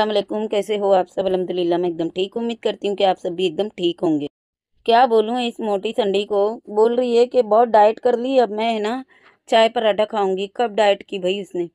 अल्लाम कैसे हो आप सब अलहमदिल्ला मैं एकदम ठीक उम्मीद करती हूँ कि आप सब भी एकदम ठीक होंगे क्या बोलूँ इस मोटी संडी को बोल रही है कि बहुत डाइट कर ली अब मैं है ना चाय पराठा खाऊंगी कब डाइट की भाई उसने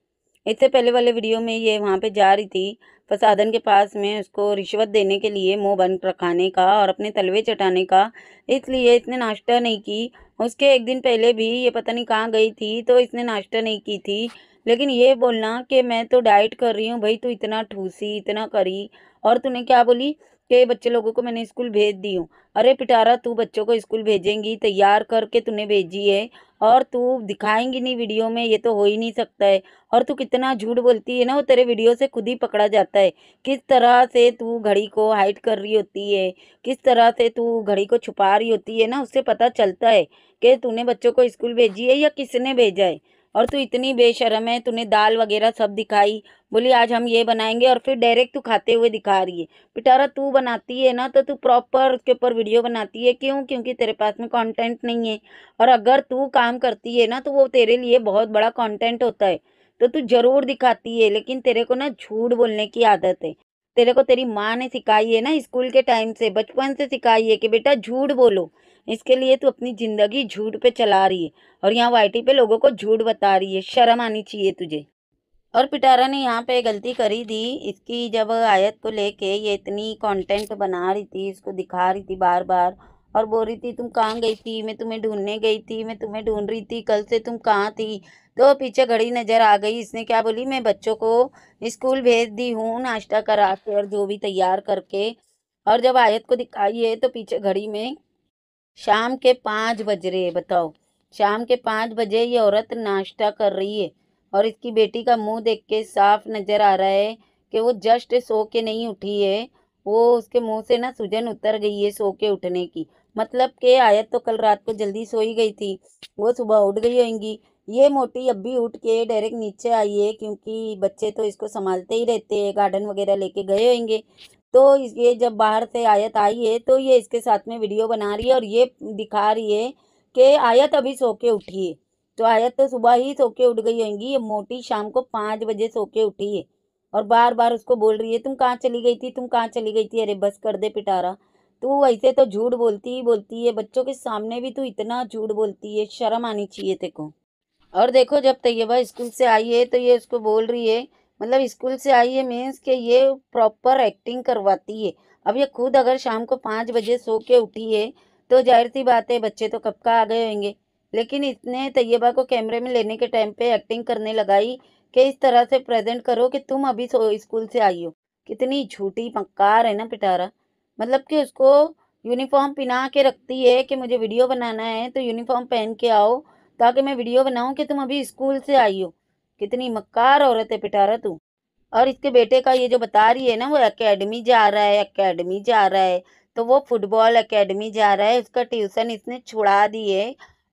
इससे पहले वाले वीडियो में ये वहाँ पे जा रही थी फसादन के पास में उसको रिश्वत देने के लिए मुँह बंद रखाने का और अपने तलवे चटाने का इसलिए इसने नाश्ता नहीं की उसके एक दिन पहले भी ये पता नहीं कहाँ गई थी तो इसने नाश्ता नहीं की थी लेकिन ये बोलना कि मैं तो डाइट कर रही हूँ भाई तू इतना ठूसी इतना करी और तूने क्या बोली कि बच्चे लोगों को मैंने स्कूल भेज दी हूँ अरे पिटारा तू बच्चों को स्कूल भेजेंगी तैयार करके तूने भेजी है और तू दिखाएंगी नहीं वीडियो में ये तो हो ही नहीं सकता है और तू कितना झूठ बोलती है ना वो तेरे वीडियो से खुद ही पकड़ा जाता है किस तरह से तू घड़ी को हाइड कर रही होती है किस तरह से तू घड़ी को छुपा रही होती है ना उससे पता चलता है कि तूने बच्चों को स्कूल भेजी है या किसने भेजा है और तू इतनी बेशरम है तूने दाल वगैरह सब दिखाई बोली आज हम ये बनाएंगे और फिर डायरेक्ट तू खाते हुए दिखा रही है बिटारा तू बनाती है ना तो तू प्रॉपर उसके ऊपर वीडियो बनाती है क्यों क्योंकि तेरे पास में कंटेंट नहीं है और अगर तू काम करती है ना तो वो तेरे लिए बहुत बड़ा कॉन्टेंट होता है तो तू ज़रूर दिखाती है लेकिन तेरे को ना झूठ बोलने की आदत है तेरे को तेरी माँ ने सिखाई है ना स्कूल के टाइम से बचपन से सिखाई है कि बेटा झूठ बोलो इसके लिए तू अपनी ज़िंदगी झूठ पे चला रही है और यहाँ वाइटी पे लोगों को झूठ बता रही है शर्म आनी चाहिए तुझे और पिटारा ने यहाँ पे गलती करी थी इसकी जब आयत को लेके ये इतनी कंटेंट बना रही थी इसको दिखा रही थी बार बार और बोल रही थी तुम कहाँ गई थी मैं तुम्हें ढूंढने गई थी मैं तुम्हें ढूंढ रही थी कल से तुम कहाँ थी तो पीछे घड़ी नज़र आ गई इसने क्या बोली मैं बच्चों को स्कूल भेज दी हूँ नाश्ता करा के और जो भी तैयार करके और जब आयत को दिखाई है तो पीछे घड़ी में शाम के पाँच बज रहे बताओ शाम के पाँच बजे ये औरत नाश्ता कर रही है और इसकी बेटी का मुंह देख के साफ नज़र आ रहा है कि वो जस्ट सो के नहीं उठी है वो उसके मुंह से ना सूजन उतर गई है सो के उठने की मतलब के आयत तो कल रात को जल्दी सोई गई थी वो सुबह उठ गई होंगी ये मोटी अब भी उठ के डायरेक्ट नीचे आई है क्योंकि बच्चे तो इसको संभालते ही रहते हैं गार्डन वगैरह लेके गए होंगे तो ये जब बाहर से आयत आई है तो ये इसके साथ में वीडियो बना रही है और ये दिखा रही है कि आयत अभी सो के उठी है तो आयत तो सुबह ही सो के उठ गई होंगी ये मोटी शाम को पाँच बजे सो के उठी है और बार बार उसको बोल रही है तुम कहाँ चली गई थी तुम कहाँ चली गई थी अरे बस कर दे पिटारा तू वैसे तो झूठ बोलती ही बोलती है बच्चों के सामने भी तू इतना झूठ बोलती है शर्म आनी चाहिए तेको और देखो जब तैयबा स्कूल से आई है तो ये उसको बोल रही है मतलब स्कूल से आई है मीन्स कि ये प्रॉपर एक्टिंग करवाती है अब ये खुद अगर शाम को पाँच बजे सो के उठी है तो जाहिर सी बात है बच्चे तो कब का आ गए होंगे लेकिन इसने तैयबा को कैमरे में लेने के टाइम पे एक्टिंग करने लगाई कि इस तरह से प्रेजेंट करो कि तुम अभी स्कूल से आई हो कितनी झूठी मक्कार है ना पिटारा मतलब कि उसको यूनिफॉर्म पहना के रखती है कि मुझे वीडियो बनाना है तो यूनिफॉर्म पहन के आओ ताकि मैं वीडियो बनाऊं कि तुम अभी स्कूल से आई हो कितनी मक्कार औरत है पिटारा तू और इसके बेटे का ये जो बता रही है ना वो एकेडमी जा रहा है एकेडमी जा रहा है तो वो फुटबॉल एकेडमी जा रहा है उसका ट्यूशन इसने छुड़ा दी है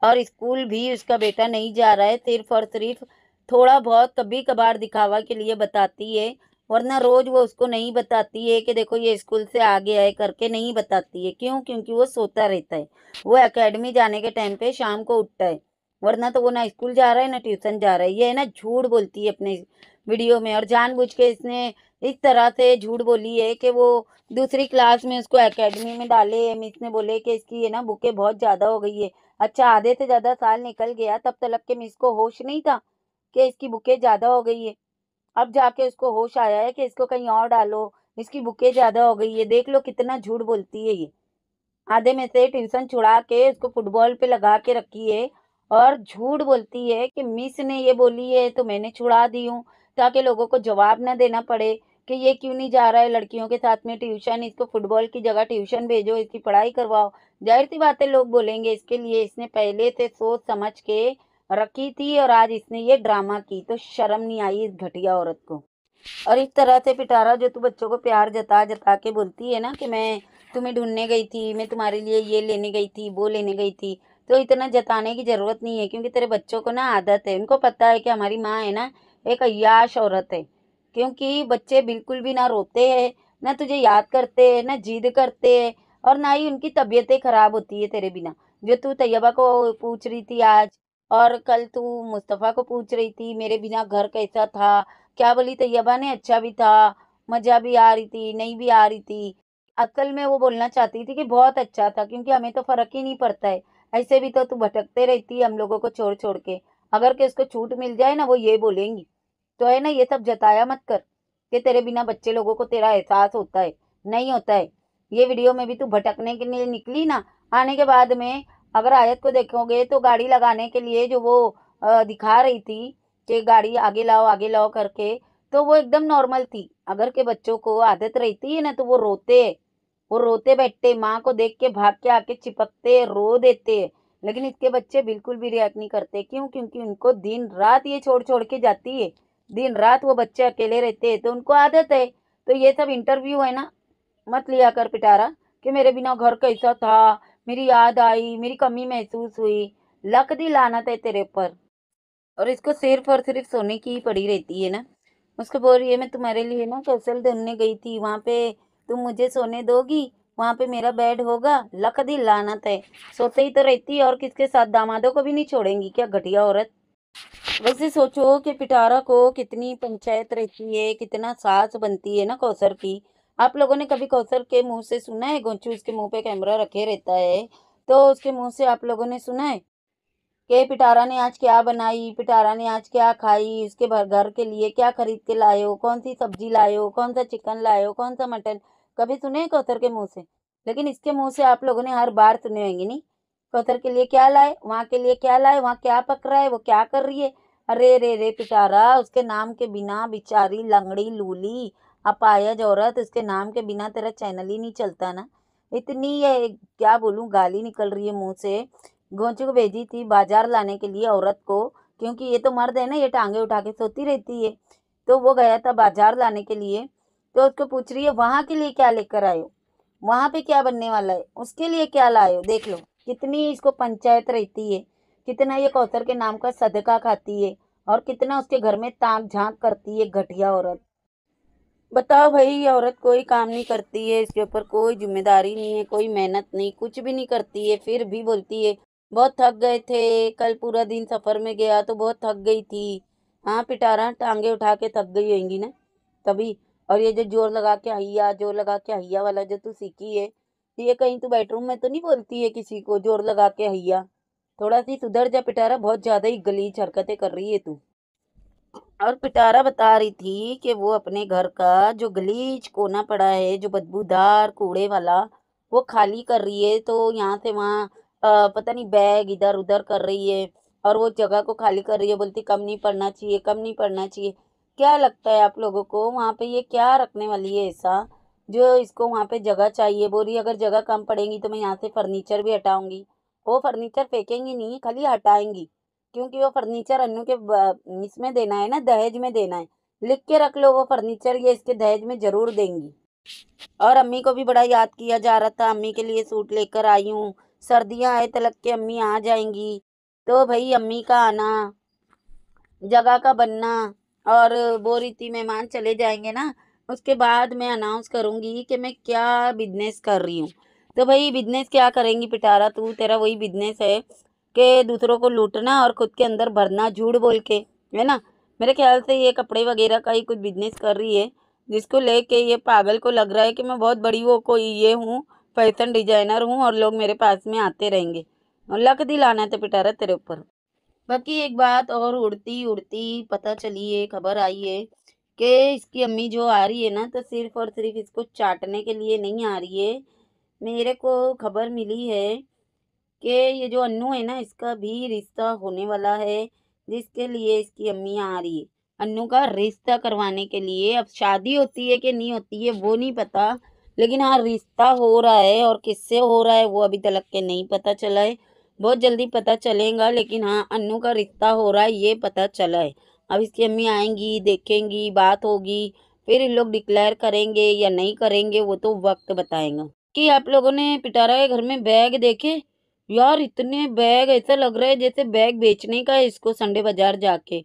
और स्कूल भी उसका बेटा नहीं जा रहा है सिर्फ और सिर्फ थोड़ा बहुत कभी कभार दिखावा के लिए बताती है वरना रोज़ वो उसको नहीं बताती है कि देखो ये स्कूल से आ गया है करके नहीं बताती है क्यों क्योंकि वो सोता रहता है वो एकेडमी जाने के टाइम पे शाम को उठता है वरना तो वो ना स्कूल जा रहा है ना ट्यूशन जा रहा है ये है ना झूठ बोलती है अपने वीडियो में और जानबूझ के इसने इस तरह से झूठ बोली है कि वो दूसरी क्लास में उसको एकेडमी में डाले एम मिस ने बोले कि इसकी है ना बुकें बहुत ज़्यादा हो गई है अच्छा आधे से ज़्यादा साल निकल गया तब तलब के मिस को होश नहीं था कि इसकी बुकें ज़्यादा हो गई है अब जाके उसको होश आया है कि इसको कहीं और डालो इसकी बुकें ज़्यादा हो गई है देख लो कितना झूठ बोलती है ये आधे में से ट्यूशन छुड़ा के उसको फुटबॉल पे लगा के रखी है और झूठ बोलती है कि मिस ने ये बोली है तो मैंने छुड़ा दी हूँ ताकि लोगों को जवाब ना देना पड़े कि ये क्यों नहीं जा रहा है लड़कियों के साथ में ट्यूशन इसको फुटबॉल की जगह ट्यूशन भेजो इसकी पढ़ाई करवाओ जाहिर सी बातें लोग बोलेंगे इसके लिए इसने पहले से सोच समझ के रखी थी और आज इसने ये ड्रामा की तो शर्म नहीं आई इस घटिया औरत को और इस तरह से पिटारा जो तू बच्चों को प्यार जता जता के बोलती है ना कि मैं तुम्हें ढूंढने गई थी मैं तुम्हारे लिए ये लेने गई थी वो लेने गई थी तो इतना जताने की ज़रूरत नहीं है क्योंकि तेरे बच्चों को ना आदत है उनको पता है कि हमारी माँ है ना एक अयाश औरत है क्योंकि बच्चे बिल्कुल भी ना रोते हैं ना तुझे याद करते हैं ना जिद करते हैं और ना ही उनकी तबीयतें ख़राब होती है तेरे बिना जो तू तैयबा को पूछ रही थी आज और कल तू मुस्तफ़ा को पूछ रही थी मेरे बिना घर कैसा था क्या बोली तैयबा ने अच्छा भी था मज़ा भी आ रही थी नहीं भी आ रही थी असल में वो बोलना चाहती थी कि बहुत अच्छा था क्योंकि हमें तो फ़र्क ही नहीं पड़ता है ऐसे भी तो तू भटकते रहती है हम लोगों को छोड़ छोड़ के अगर के उसको छूट मिल जाए ना वो ये बोलेंगी तो है ना ये सब जताया मत कर कि तेरे बिना बच्चे लोगों को तेरा एहसास होता है नहीं होता है ये वीडियो में भी तू भटकने के लिए निकली ना आने के बाद में अगर आयत को देखोगे तो गाड़ी लगाने के लिए जो वो दिखा रही थी कि गाड़ी आगे लाओ आगे लाओ करके तो वो एकदम नॉर्मल थी अगर के बच्चों को आदत रहती है ना तो वो रोते वो रोते बैठते माँ को देख के भाग के आके चिपकते रो देते लेकिन इसके बच्चे बिल्कुल भी रिएक्ट नहीं करते क्यों क्योंकि उनको दिन रात ये छोड़ छोड़ के जाती है दिन रात वो बच्चे अकेले रहते हैं तो उनको आदत है तो ये सब इंटरव्यू है ना मत लिया कर पिटारा कि मेरे बिना घर कैसा था मेरी याद आई मेरी कमी महसूस हुई लक दी लानत है तेरे पर और इसको सिर्फ और सिर्फ सोने की ही पड़ी रहती है ना उसको बोल रही है मैं तुम्हारे लिए ना कौशल धरने गई थी वहाँ पे तुम मुझे सोने दोगी वहाँ पे मेरा बेड होगा लक दी लानत है सोते ही तो रहती और किसके साथ दामादों को भी नहीं छोड़ेंगी क्या घटिया औरत वैसे सोचो कि पिटारा को कितनी पंचायत रहती है कितना सास बनती है ना कौसर की आप लोगों ने कभी कौसर के मुंह से सुना है गोंचू उसके मुंह पे कैमरा रखे रहता है तो उसके मुंह से आप लोगों ने सुना है कि पिटारा ने आज क्या बनाई पिटारा ने आज क्या खाई उसके घर के लिए क्या खरीद के लाए हो कौन सी सब्जी लाए हो कौन सा चिकन लाए हो कौन सा मटन कभी सुने तो कौथर के मुंह से लेकिन इसके मुंह से आप लोगों ने हर बार सुने होंगे नहीं कौथर के लिए क्या लाए वहाँ के लिए क्या लाए वहाँ क्या पक रहा है वो क्या कर रही है अरे रे रे पिटारा उसके नाम के बिना बिचारी लंगड़ी लूली अपायज औरत उसके नाम के बिना तेरा चैनल ही नहीं चलता ना इतनी ये क्या बोलूँ गाली निकल रही है मुँह से गोंची को भेजी थी बाजार लाने के लिए औरत को क्योंकि ये तो मर्द है ना ये टांगे उठा के सोती रहती है तो वो गया था बाजार लाने के लिए तो उसको पूछ रही है वहाँ के लिए क्या लेकर आयो वहाँ पे क्या बनने वाला है उसके लिए क्या लाए देख लो कितनी इसको पंचायत रहती है कितना ये कौसर के नाम का सदका खाती है और कितना उसके घर में ताक झांक करती है घटिया औरत बताओ भाई ये औरत कोई काम नहीं करती है इसके ऊपर कोई जिम्मेदारी नहीं है कोई मेहनत नहीं कुछ भी नहीं करती है फिर भी बोलती है बहुत थक गए थे कल पूरा दिन सफ़र में गया तो बहुत थक गई थी हाँ पिटारा टांगे उठा के थक गई होंगी ना तभी और ये जो जोर लगा के हैया जोर लगा के हैया वाला जो तू सीखी है तो ये कहीं तू बेडरूम में तो नहीं बोलती है किसी को जोर लगा के हैया थोड़ा सी सुधर जा पिटारा बहुत ज़्यादा ही गलीच हरकतें कर रही है तू और पिटारा बता रही थी कि वो अपने घर का जो गलीच कोना पड़ा है जो बदबूदार कूड़े वाला वो खाली कर रही है तो यहाँ से वहाँ पता नहीं बैग इधर उधर कर रही है और वो जगह को खाली कर रही है बोलती कम नहीं पड़ना चाहिए कम नहीं पड़ना चाहिए क्या लगता है आप लोगों को वहाँ पे ये क्या रखने वाली है ऐसा जो इसको वहाँ पे जगह चाहिए बोरी अगर जगह कम पड़ेगी तो मैं यहाँ से फर्नीचर भी हटाऊंगी वो फर्नीचर फेंकेंगी नहीं खाली हटाएंगी क्योंकि वो फर्नीचर अनु के इसमें देना है ना दहेज में देना है लिख के रख लो वो फर्नीचर ये इसके दहेज में ज़रूर देंगी और अम्मी को भी बड़ा याद किया जा रहा था अम्मी के लिए सूट लेकर आई हूँ सर्दियाँ आए तलक के अम्मी आ जाएंगी तो भाई अम्मी का आना जगह का बनना और वो रीति मेहमान चले जाएंगे ना उसके बाद मैं अनाउंस करूँगी कि मैं क्या बिजनेस कर रही हूँ तो भाई बिजनेस क्या करेंगी पिटारा तू तेरा वही बिजनेस है कि दूसरों को लूटना और खुद के अंदर भरना झूठ बोल के है ना मेरे ख्याल से ये कपड़े वगैरह का ही कुछ बिजनेस कर रही है जिसको लेके ये पागल को लग रहा है कि मैं बहुत बड़ी वो कोई ये हूँ फैशन डिजाइनर हूँ और लोग मेरे पास में आते रहेंगे और लक दिलाना था तो पिटारा तेरे ऊपर बाकी एक बात और उड़ती उड़ती पता चली है खबर आई है कि इसकी अम्मी जो आ रही है ना तो सिर्फ और सिर्फ इसको चाटने के लिए नहीं आ रही है मेरे को खबर मिली है कि ये जो अन्नू है ना इसका भी रिश्ता होने वाला है जिसके लिए इसकी अम्मी आ रही है अन्नू का रिश्ता करवाने के लिए अब शादी होती है कि नहीं होती है वो नहीं पता लेकिन हाँ रिश्ता हो रहा है और किससे हो रहा है वो अभी तक के नहीं पता चला है बहुत जल्दी पता चलेगा लेकिन हाँ अन्नू का रिश्ता हो रहा है ये पता चला है अब इसकी अम्मी आएंगी देखेंगी बात होगी फिर इन लोग डिक्लेयर करेंगे या नहीं करेंगे वो तो वक्त बताएंगा कि आप लोगों ने पिटारा के घर में बैग देखे यार इतने बैग ऐसा लग रहा है जैसे बैग बेचने का है इसको संडे बाजार जाके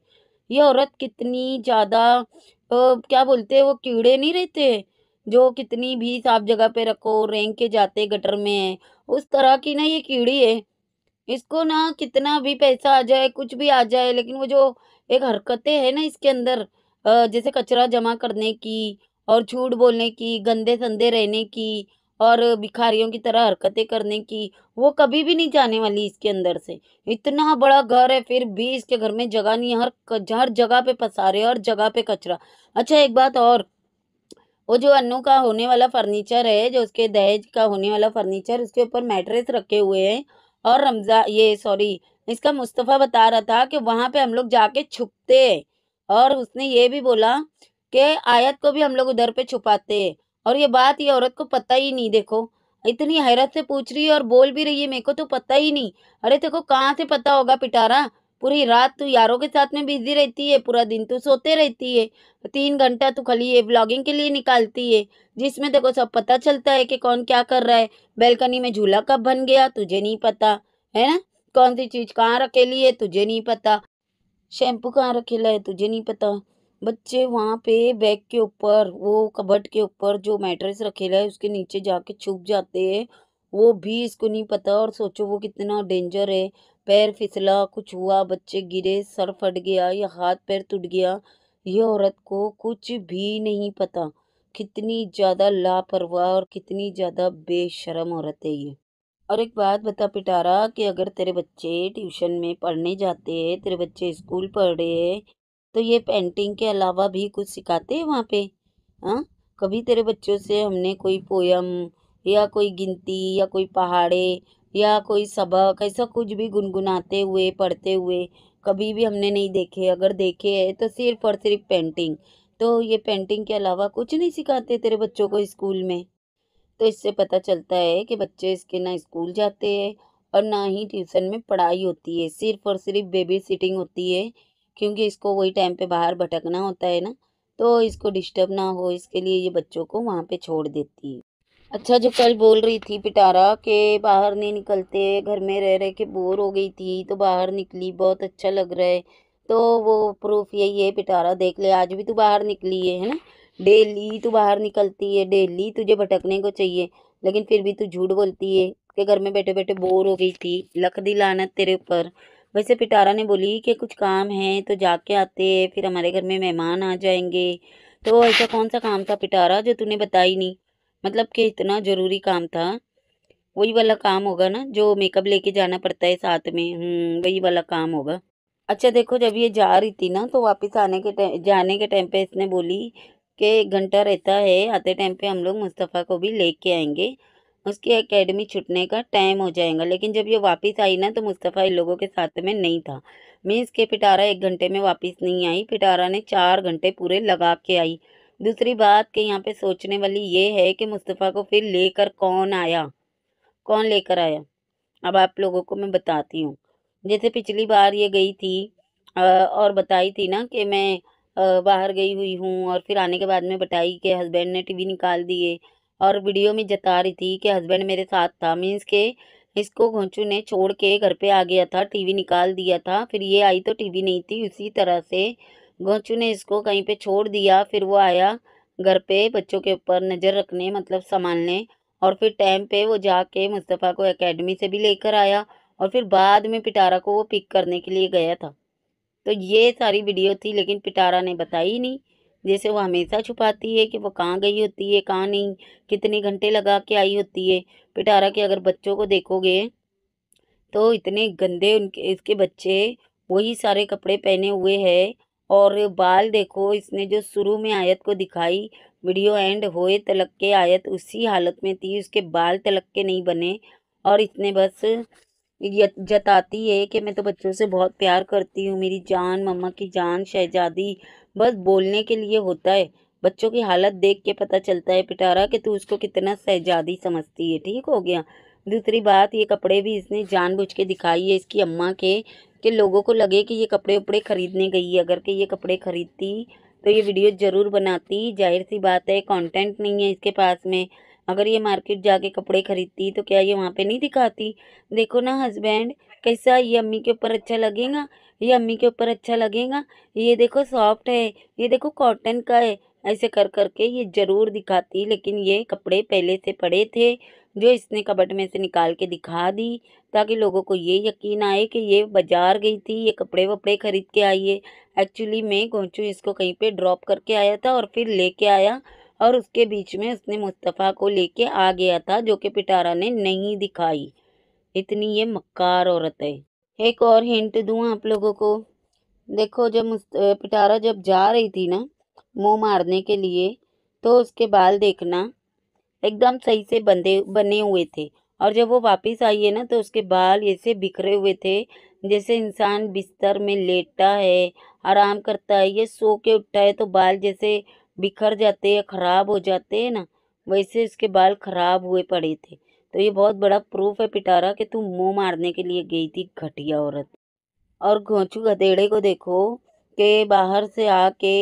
ये औरत कितनी ज़्यादा तो क्या बोलते हैं वो कीड़े नहीं रहते जो कितनी भी साफ जगह पे रखो रेंग के जाते गटर में उस तरह की ना ये कीड़ी है इसको ना कितना भी पैसा आ जाए कुछ भी आ जाए लेकिन वो जो एक हरकतें है ना इसके अंदर जैसे कचरा जमा करने की और झूठ बोलने की गंदे संदे रहने की और भिखारियों की तरह हरकतें करने की वो कभी भी नहीं जाने वाली इसके अंदर से इतना बड़ा घर है फिर भी इसके घर में जगह नहीं हर हर जगह पे पसारे और जगह पे कचरा अच्छा एक बात और वो जो अन्नू का होने वाला फर्नीचर है जो उसके दहेज का होने वाला फर्नीचर उसके ऊपर मैट्रेस रखे हुए हैं और रमज़ा ये सॉरी इसका मुस्तफ़ा बता रहा था कि वहाँ पे हम लोग जाके छुपते और उसने ये भी बोला कि आयत को भी हम लोग उधर पे छुपाते और ये बात ये औरत को पता ही नहीं देखो इतनी हैरत से पूछ रही है और बोल भी रही है मेरे को तो पता ही नहीं अरे देखो कहाँ से पता होगा पिटारा पूरी रात तू यारों के साथ में बिजी रहती है पूरा दिन तू सोते रहती है तीन घंटा तू खाली ये ब्लॉगिंग के लिए निकालती है जिसमें देखो सब पता चलता है कि कौन क्या कर रहा है बेलकनी में झूला कब बन गया तुझे नहीं पता है ना कौन सी चीज़ कहाँ रखेली है तुझे नहीं पता शैम्पू कहाँ रखेला है तुझे नहीं पता बच्चे वहाँ पे बैग के ऊपर वो कबट के ऊपर जो मैट्रेस रखेला है उसके नीचे जाके छुप जाते हैं वो भी इसको नहीं पता और सोचो वो कितना डेंजर है पैर फिसला कुछ हुआ बच्चे गिरे सर फट गया या हाथ पैर टूट गया यह औरत को कुछ भी नहीं पता कितनी ज़्यादा लापरवाह और कितनी ज़्यादा बेशरम औरत है ये और एक बात बता पिटारा कि अगर तेरे बच्चे ट्यूशन में पढ़ने जाते हैं तेरे बच्चे स्कूल पढ़ रहे हैं तो ये पेंटिंग के अलावा भी कुछ सिखाते हैं वहाँ पे हाँ कभी तेरे बच्चों से हमने कोई पोयम या कोई गिनती या कोई पहाड़े या कोई सबक ऐसा कुछ भी गुनगुनाते हुए पढ़ते हुए कभी भी हमने नहीं देखे अगर देखे है तो सिर्फ और सिर्फ पेंटिंग तो ये पेंटिंग के अलावा कुछ नहीं सिखाते तेरे बच्चों को स्कूल में तो इससे पता चलता है कि बच्चे इसके ना स्कूल जाते हैं और ना ही ट्यूशन में पढ़ाई होती है सिर्फ और सिर्फ बेबी सिटिंग होती है क्योंकि इसको वही टाइम पे बाहर भटकना होता है ना तो इसको डिस्टर्ब ना हो इसके लिए ये बच्चों को वहाँ पे छोड़ देती है अच्छा जो कल बोल रही थी पिटारा के बाहर नहीं निकलते घर में रह रहे के बोर हो गई थी तो बाहर निकली बहुत अच्छा लग रहा है तो वो प्रूफ यही है पिटारा देख ले आज भी तू बाहर निकली है है ना डेली तू बाहर निकलती है डेली तुझे भटकने को चाहिए लेकिन फिर भी तू झूठ बोलती है कि घर में बैठे बैठे बोर हो गई थी लख दी लानत तेरे ऊपर वैसे पिटारा ने बोली कि कुछ काम है तो जाके आते फिर हमारे घर में मेहमान आ जाएंगे तो ऐसा कौन सा काम था पिटारा जो तूने बताई नहीं मतलब कि इतना ज़रूरी काम था वही वाला काम होगा ना जो मेकअप लेके जाना पड़ता है साथ में हम्म, वही वाला काम होगा अच्छा देखो जब ये जा रही थी ना तो वापस आने के जाने के टाइम पे इसने बोली कि एक घंटा रहता है आते टाइम पे हम लोग मुस्तफ़ा को भी लेके आएंगे उसकी एकेडमी छुटने का टाइम हो जाएगा लेकिन जब ये वापस आई ना तो मुस्तफ़ा इन लोगों के साथ में नहीं था मीन्स के पिटारा एक घंटे में वापस नहीं आई पिटारा ने चार घंटे पूरे लगा के आई दूसरी बात के यहाँ पे सोचने वाली ये है कि मुस्तफ़ा को फिर लेकर कौन आया कौन लेकर आया अब आप लोगों को मैं बताती हूँ जैसे पिछली बार ये गई थी और बताई थी ना कि मैं बाहर गई हुई हूँ और फिर आने के बाद में बताई कि हस्बैंड ने टीवी निकाल दिए और वीडियो में जता रही थी कि हस्बैंड मेरे साथ था मीन्स के इसको घोंचू ने छोड़ के घर पे आ गया था टीवी निकाल दिया था फिर ये आई तो टीवी नहीं थी उसी तरह से गौचू ने इसको कहीं पे छोड़ दिया फिर वो आया घर पे बच्चों के ऊपर नज़र रखने मतलब संभालने और फिर टाइम पे वो जाके मुस्तफ़ा को एकेडमी से भी लेकर आया और फिर बाद में पिटारा को वो पिक करने के लिए गया था तो ये सारी वीडियो थी लेकिन पिटारा ने बताई नहीं जैसे वो हमेशा छुपाती है कि वो कहाँ गई होती है कहाँ नहीं कितने घंटे लगा के आई होती है पिटारा के अगर बच्चों को देखोगे तो इतने गंदे उनके इसके बच्चे वही सारे कपड़े पहने हुए हैं और बाल देखो इसने जो शुरू में आयत को दिखाई वीडियो एंड होए तलक के आयत उसी हालत में थी उसके बाल तलक के नहीं बने और इसने बस जताती है कि मैं तो बच्चों से बहुत प्यार करती हूँ मेरी जान मम्मा की जान शहजादी बस बोलने के लिए होता है बच्चों की हालत देख के पता चलता है पिटारा कि तू उसको कितना शहजादी समझती है ठीक हो गया दूसरी बात ये कपड़े भी इसने जानबूझ के दिखाई है इसकी अम्मा के कि लोगों को लगे कि ये कपड़े उपड़े ख़रीदने गई है अगर कि ये कपड़े ख़रीदती तो ये वीडियो ज़रूर बनाती जाहिर सी बात है कंटेंट नहीं है इसके पास में अगर ये मार्केट जाके कपड़े ख़रीदती तो क्या ये वहाँ पे नहीं दिखाती देखो ना हस्बैंड कैसा ये अम्मी के ऊपर अच्छा लगेगा ये अम्मी के ऊपर अच्छा लगेगा ये देखो सॉफ्ट है ये देखो कॉटन का है ऐसे कर करके ये ज़रूर दिखाती लेकिन ये कपड़े पहले से पड़े थे जो इसने कपट में से निकाल के दिखा दी ताकि लोगों को ये यकीन आए कि ये बाज़ार गई थी ये कपड़े वपड़े ख़रीद के आई है एक्चुअली मैं गोंचू इसको कहीं पे ड्रॉप करके आया था और फिर लेके आया और उसके बीच में उसने मुस्तफ़ा को लेके आ गया था जो कि पिटारा ने नहीं दिखाई इतनी ये मक्कार औरत है एक और हिंट दूँ आप लोगों को देखो जब पिटारा जब जा रही थी ना मुँह मारने के लिए तो उसके बाल देखना एकदम सही से बंधे बने हुए थे और जब वो वापस आई है ना तो उसके बाल ऐसे बिखरे हुए थे जैसे इंसान बिस्तर में लेटा है आराम करता है ये सो के उठता है तो बाल जैसे बिखर जाते हैं ख़राब हो जाते हैं ना वैसे उसके बाल ख़राब हुए पड़े थे तो ये बहुत बड़ा प्रूफ है पिटारा कि तू मुंह मारने के लिए गई थी घटिया औरत और घोंचू गधेड़े को देखो कि बाहर से आके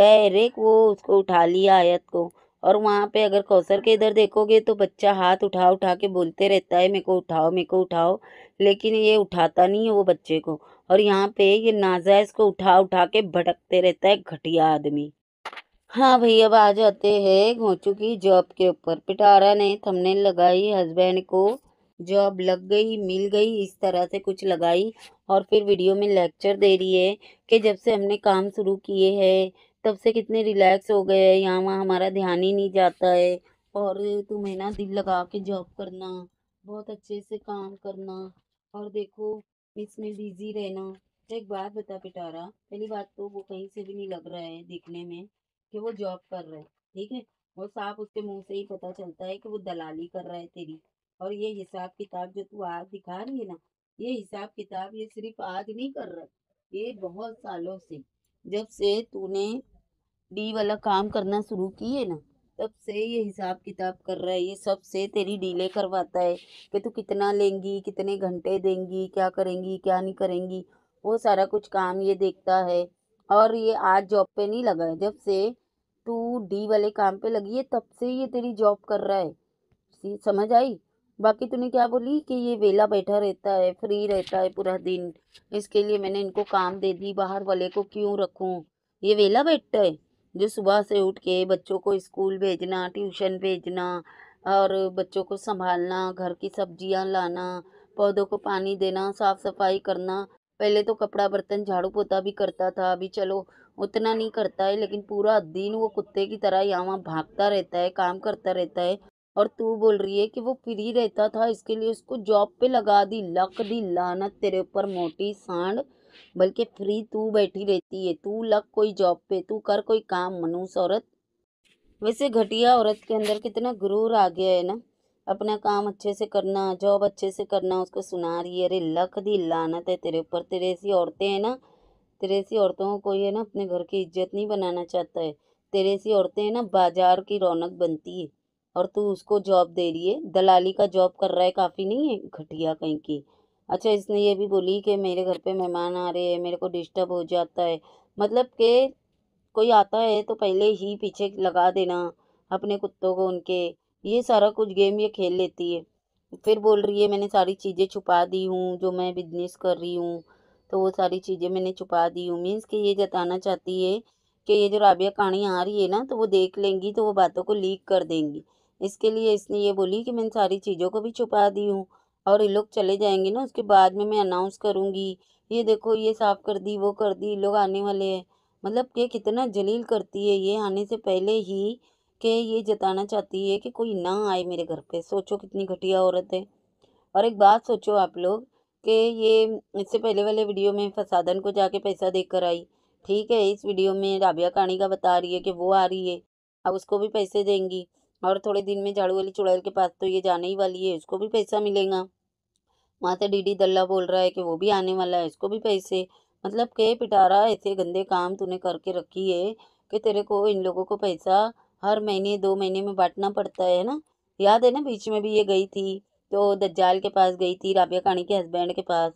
डायरेक्ट वो उसको उठा लिया आयत को और वहाँ पे अगर कौसर के इधर देखोगे तो बच्चा हाथ उठा उठा के बोलते रहता है मेरे को उठाओ मेरे को उठाओ लेकिन ये उठाता नहीं है वो बच्चे को और यहाँ पे ये नाजायज़ को उठा उठा के भटकते रहता है घटिया आदमी हाँ भैया अब आ जाते हैं घोचू की जॉब के ऊपर पिटारा ने थमने लगाई हस्बैंड को जॉब लग गई मिल गई इस तरह से कुछ लगाई और फिर वीडियो में लेक्चर दे रही है कि जब से हमने काम शुरू किए हैं तब से कितने रिलैक्स हो गए हैं यहाँ वहाँ हमारा ध्यान ही नहीं जाता है और तुम्हें ना दिल लगा के जॉब करना बहुत अच्छे से काम करना और देखो इसमें बिजी रहना एक बात बता पिटारा पहली बात तो वो कहीं से भी नहीं लग रहा है देखने में कि वो जॉब कर रहा है ठीक है वो साफ उसके मुंह से ही पता चलता है कि वो दलाली कर रहा है तेरी और ये हिसाब किताब जो तू आज दिखा रही है ना ये हिसाब किताब ये सिर्फ आज नहीं कर रहा है ये बहुत सालों से जब से तूने डी वाला काम करना शुरू किए ना तब से ये हिसाब किताब कर रहा है ये सब से तेरी डीले करवाता है कि तू कितना लेंगी कितने घंटे देंगी क्या करेंगी क्या नहीं करेंगी वो सारा कुछ काम ये देखता है और ये आज जॉब पे नहीं लगा है जब से तू डी वाले काम पे लगी है तब से ये तेरी जॉब कर रहा है समझ आई बाकी तूने क्या बोली कि ये वेला बैठा रहता है फ्री रहता है पूरा दिन इसके लिए मैंने इनको काम दे दी बाहर वाले को क्यों रखूँ ये वेला बैठता है जो सुबह से उठ के बच्चों को स्कूल भेजना ट्यूशन भेजना और बच्चों को संभालना घर की सब्जियां लाना पौधों को पानी देना साफ़ सफाई करना पहले तो कपड़ा बर्तन झाड़ू पोता भी करता था अभी चलो उतना नहीं करता है लेकिन पूरा दिन वो कुत्ते की तरह यहाँ वहाँ भागता रहता है काम करता रहता है और तू बोल रही है कि वो फ्री रहता था इसके लिए उसको जॉब पे लगा दी लक दी लानत तेरे ऊपर मोटी सांड बल्कि फ्री तू बैठी रहती है तू लग कोई जॉब पे तू कर कोई काम मनुष औरत वैसे घटिया औरत के अंदर कितना गुरूर आ गया है ना अपना काम अच्छे से करना जॉब अच्छे से करना उसको सुना रही है अरे लख दी लानत है तेरे ऊपर तेरे ऐसी औरतें हैं ना तेरे ऐसी औरतों को कोई है ना अपने घर की इज्जत नहीं बनाना चाहता है तेरे ऐसी औरतें हैं ना बाजार की रौनक बनती है और तू उसको जॉब दे रही है दलाली का जॉब कर रहा है काफ़ी नहीं है घटिया कहीं की अच्छा इसने ये भी बोली कि मेरे घर पे मेहमान आ रहे हैं मेरे को डिस्टर्ब हो जाता है मतलब कि कोई आता है तो पहले ही पीछे लगा देना अपने कुत्तों को उनके ये सारा कुछ गेम ये खेल लेती है फिर बोल रही है मैंने सारी चीज़ें छुपा दी हूँ जो मैं बिजनेस कर रही हूँ तो वो सारी चीज़ें मैंने छुपा दी हूँ मीन्स कि ये जताना चाहती है कि ये जो राबिया कहानी आ रही है ना तो वो देख लेंगी तो वो बातों को लीक कर देंगी इसके लिए इसने ये बोली कि मैंने सारी चीज़ों को भी छुपा दी हूँ और ये लोग चले जाएंगे ना उसके बाद में मैं अनाउंस करूँगी ये देखो ये साफ़ कर दी वो कर दी लोग आने वाले हैं मतलब के कितना जलील करती है ये आने से पहले ही कि ये जताना चाहती है कि कोई ना आए मेरे घर पे सोचो कितनी घटिया औरत है और एक बात सोचो आप लोग कि ये इससे पहले वाले वीडियो में फसादन को जाके पैसा दे कर आई ठीक है इस वीडियो में राबिया कहानी का बता रही है कि वो आ रही है अब उसको भी पैसे देंगी और थोड़े दिन में झाड़ू वाली चुड़ैल के पास तो ये जाने ही वाली है उसको भी पैसा मिलेगा वहाँ से डीडी दल्ला बोल रहा है कि वो भी आने वाला है इसको भी पैसे मतलब के पिटारा ऐसे गंदे काम तूने करके रखी है कि तेरे को इन लोगों को पैसा हर महीने दो महीने में बांटना पड़ता है ना याद है ना बीच में भी ये गई थी तो दज्जाल के पास गई थी राबिया कानी के हस्बैंड के पास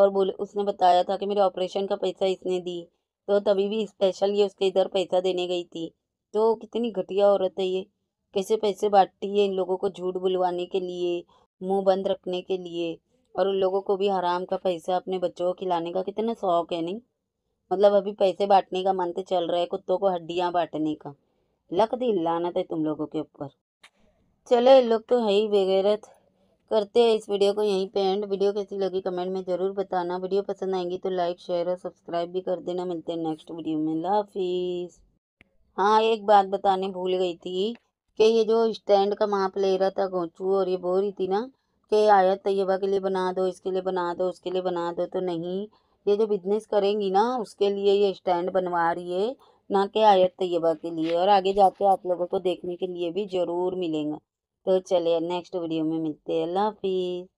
और बोले उसने बताया था कि मेरे ऑपरेशन का पैसा इसने दी तो तभी भी स्पेशल ये उसके इधर पैसा देने गई थी तो कितनी घटिया औरत है ये कैसे पैसे बांटती है इन लोगों को झूठ बुलवाने के लिए मुंह बंद रखने के लिए और उन लोगों को भी हराम का पैसा अपने बच्चों को खिलाने का कितना शौक है नहीं मतलब अभी पैसे बांटने का मन तो चल रहा है कुत्तों को हड्डियाँ बांटने का लक दिल लानत है तुम लोगों के ऊपर चलो इन लोग तो है ही बेगैरत करते हैं इस वीडियो को यहीं पे एंड वीडियो कैसी लगी कमेंट में ज़रूर बताना वीडियो पसंद आएंगी तो लाइक शेयर और सब्सक्राइब भी कर देना मिलते हैं नेक्स्ट वीडियो में लाफिज़ हाँ एक बात बताने भूल गई थी कि ये जो स्टैंड का माप ले रहा था गोचू और ये बोरी रही थी ना कि आयत तैयबा के लिए बना दो इसके लिए बना दो उसके लिए बना दो तो नहीं ये जो बिजनेस करेंगी ना उसके लिए ये स्टैंड बनवा रही है ना कि आयत तैयबा के लिए और आगे जाके आप लोगों को देखने के लिए भी ज़रूर मिलेंगे तो चलिए नेक्स्ट वीडियो में मिलते हैं अल्लाह हाफिज़